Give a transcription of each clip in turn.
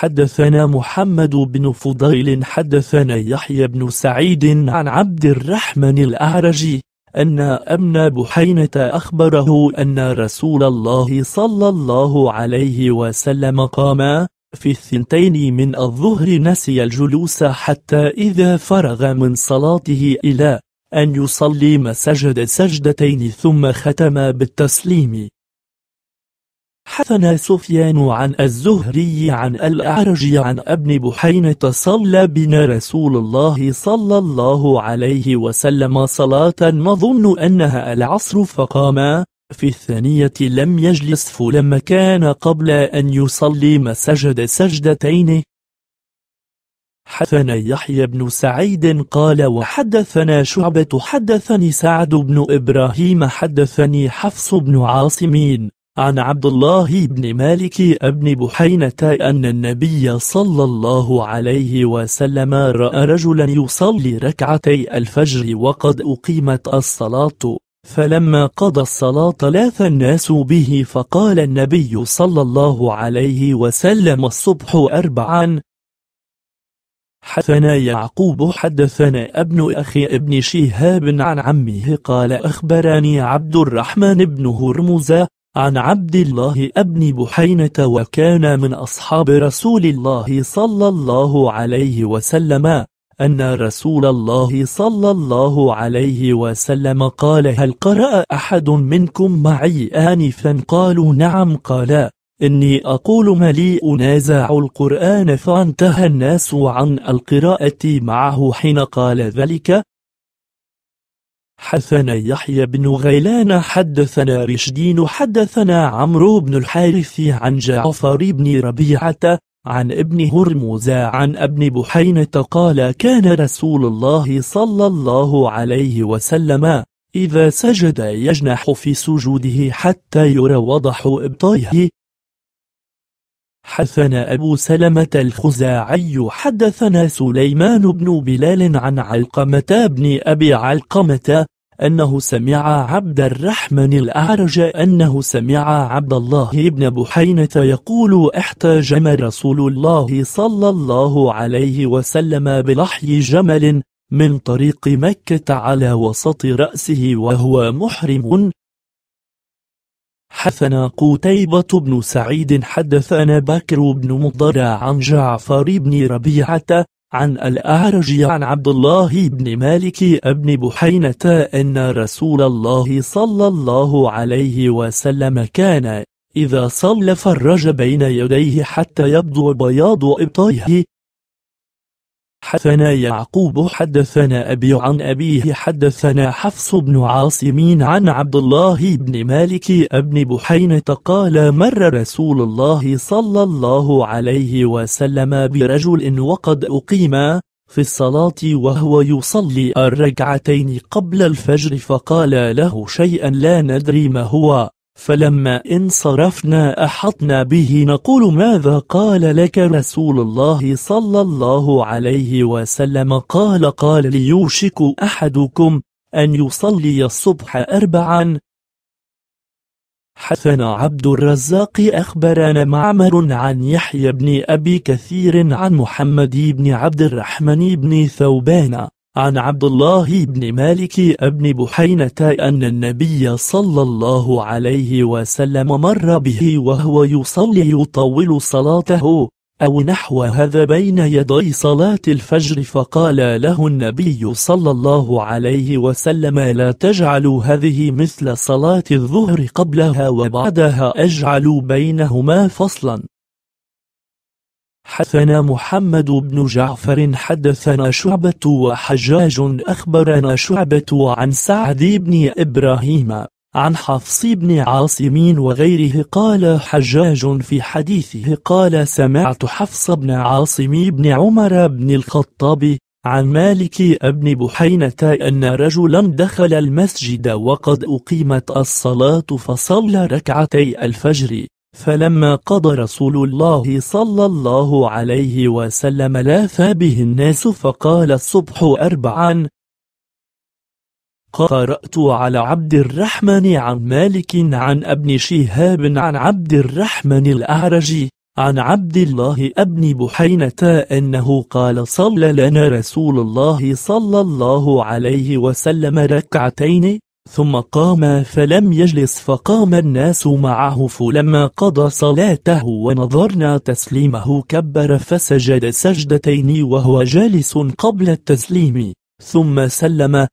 حدثنا محمد بن فضيل حدثنا يحيى بن سعيد عن عبد الرحمن الأعرجي أن أمن بحينة أخبره أن رسول الله صلى الله عليه وسلم قام في الثنتين من الظهر نسي الجلوس حتى إذا فرغ من صلاته إلى أن يصلي سجد سجدتين ثم ختم بالتسليم حثنا سفيان عن الزهري عن الأعرج عن ابن بحينة صلى بنا رسول الله صلى الله عليه وسلم صلاة نظن أنها العصر فقام في الثانية لم يجلس فلما كان قبل أن يصلي ما سجد سجدتين حثنا يحيى بن سعيد قال وحدثنا شعبة حدثني سعد بن إبراهيم حدثني حفص بن عاصمين عن عبد الله بن مالك بن بحينة أن النبي صلى الله عليه وسلم رأى رجلا يصلي ركعتي الفجر وقد أقيمت الصلاة فلما قضى الصلاة لاث الناس به فقال النبي صلى الله عليه وسلم الصبح أربعا حدثنا يعقوب حدثنا ابن أخي ابن شهاب عن عمه قال أخبرني عبد الرحمن بن هرمز عن عبد الله ابن بحينة وكان من أصحاب رسول الله صلى الله عليه وسلم أن رسول الله صلى الله عليه وسلم قال هل قرأ أحد منكم معي آنفا قالوا نعم قال إني أقول مليء نازع القرآن فانتهى الناس عن القراءة معه حين قال ذلك حدثنا يحيى بن غيلان حدثنا رشدين حدثنا عمرو بن الحارث عن جعفر بن ربيعة عن ابن هرمز عن ابن بحينة قال كان رسول الله صلى الله عليه وسلم إذا سجد يجنح في سجوده حتى يرى وضح إبطيه حدثنا أبو سلمة الخزاعي حدثنا سليمان بن بلال عن علقمة بن أبي علقمة أنه سمع عبد الرحمن الأعرج أنه سمع عبد الله بن بحينة يقول احتجم رسول الله صلى الله عليه وسلم بلحي جمل من طريق مكة على وسط رأسه وهو محرم حدثنا قتيبة بن سعيد حدثنا بكر بن مضرع عن جعفر بن ربيعة عن الأعرج عن عبد الله بن مالك بن بحينة أن رسول الله صلى الله عليه وسلم كان إذا صلى فرج بين يديه حتى يبدو بياض إبطيه حدثنا يعقوب حدثنا أبي عن أبيه حدثنا حفص بن عاصمين عن عبد الله بن مالك بن بحينة قال مر رسول الله صلى الله عليه وسلم برجل وقد أقيم في الصلاة وهو يصلي الركعتين قبل الفجر فقال له شيئا لا ندري ما هو فلما انصرفنا أحطنا به نقول ماذا قال لك رسول الله صلى الله عليه وسلم قال قال ليوشك أحدكم أن يصلي الصبح أربعا حثنا عبد الرزاق أخبرنا معمر عن يحيى بن أبي كثير عن محمد بن عبد الرحمن بن ثوبان عن عبد الله بن مالك ابن بحينة أن النبي صلى الله عليه وسلم مر به وهو يصلي يطول صلاته أو نحو هذا بين يدي صلاة الفجر فقال له النبي صلى الله عليه وسلم لا تجعل هذه مثل صلاة الظهر قبلها وبعدها أجعل بينهما فصلا حدثنا محمد بن جعفر حدثنا شعبة وحجاج أخبرنا شعبة عن سعد بن إبراهيم عن حفص بن عاصم وغيره قال حجاج في حديثه قال سمعت حفص بن عاصم بن عمر بن الخطاب عن مالك ابن بحينة أن رجلا دخل المسجد وقد أقيمت الصلاة فصلى ركعتي الفجر فلما قضى رسول الله صلى الله عليه وسلم لاف به الناس فقال الصبح أربعا قرأت على عبد الرحمن عن مالك عن ابن شهاب عن عبد الرحمن الأعرج عن عبد الله ابن بحينة أنه قال صلى لنا رسول الله صلى الله عليه وسلم ركعتين ثم قام فلم يجلس فقام الناس معه فلما قضى صلاته ونظرنا تسليمه كبر فسجد سجدتين وهو جالس قبل التسليم ثم سلم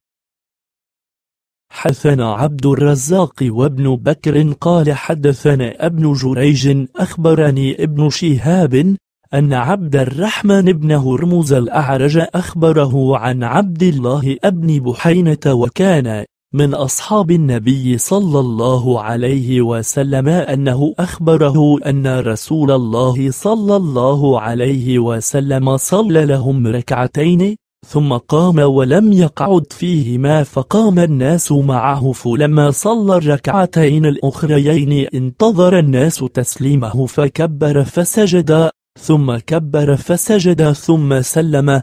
حثنا عبد الرزاق وابن بكر قال حدثنا ابن جريج أخبرني ابن شهاب أن عبد الرحمن بن هرمز الأعرج أخبره عن عبد الله ابن بحينة وكان من أصحاب النبي صلى الله عليه وسلم أنه أخبره أن رسول الله صلى الله عليه وسلم صلى لهم ركعتين ثم قام ولم يقعد فيهما فقام الناس معه فلما صلى الركعتين الأخريين انتظر الناس تسليمه فكبر فسجد ثم كبر فسجد ثم سلم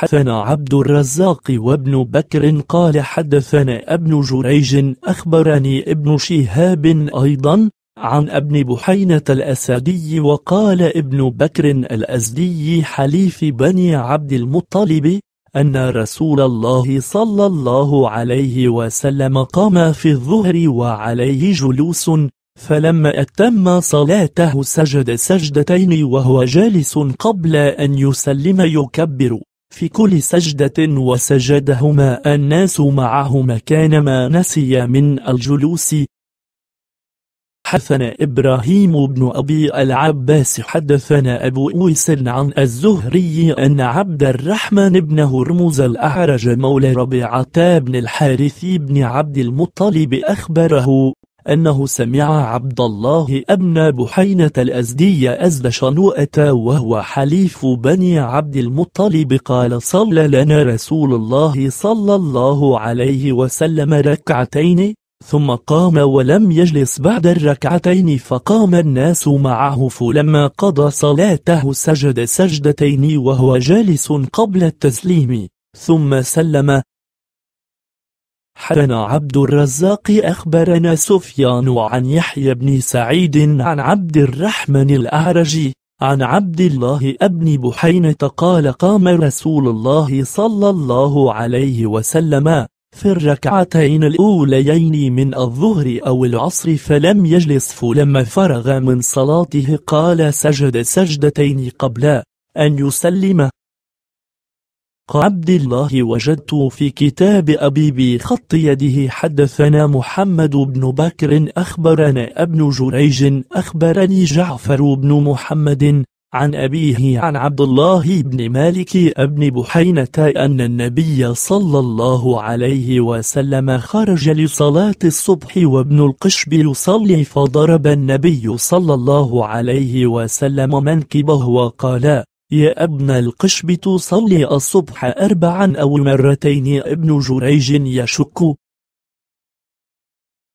حدثنا عبد الرزاق وابن بكر قال حدثنا ابن جريج أخبرني ابن شهاب أيضا عن ابن بحينة الأسدي وقال ابن بكر الأزدي حليف بني عبد المطلب أن رسول الله صلى الله عليه وسلم قام في الظهر وعليه جلوس فلما أتم صلاته سجد سجدتين وهو جالس قبل أن يسلم يكبر في كل سجدة وسجدهما الناس معه مكان ما نسي من الجلوس حدثنا إبراهيم بن أبي العباس حدثنا أبو أويس عن الزهري أن عبد الرحمن بن هرمز الأعرج مولى ربيعة بن الحارث بن عبد المطلب أخبره أنه سمع عبد الله ابن بحينة الأزدي أزدشنوءة وهو حليف بني عبد المطلب قال صلى لنا رسول الله صلى الله عليه وسلم ركعتين ثم قام ولم يجلس بعد الركعتين فقام الناس معه فلما قضى صلاته سجد سجدتين وهو جالس قبل التسليم ثم سلم حدثنا عبد الرزاق أخبرنا سفيان عن يحيى بن سعيد عن عبد الرحمن الأعرجي عن عبد الله ابن بحينة قال قام رسول الله صلى الله عليه وسلم في الركعتين الأوليين من الظهر أو العصر فلم يجلس فلما فرغ من صلاته قال سجد سجدتين قبل أن يسلم عبد الله وجدت في كتاب أبي بخط يده حدثنا محمد بن بكر أخبرنا ابن جريج أخبرني جعفر بن محمد عن أبيه عن عبد الله بن مالك ابن بحينة أن النبي صلى الله عليه وسلم خرج لصلاة الصبح وابن القشب يصلي فضرب النبي صلى الله عليه وسلم منكبه وقال يا ابن القشب تصلي الصبح أربعا أو مرتين ابن جريج يشك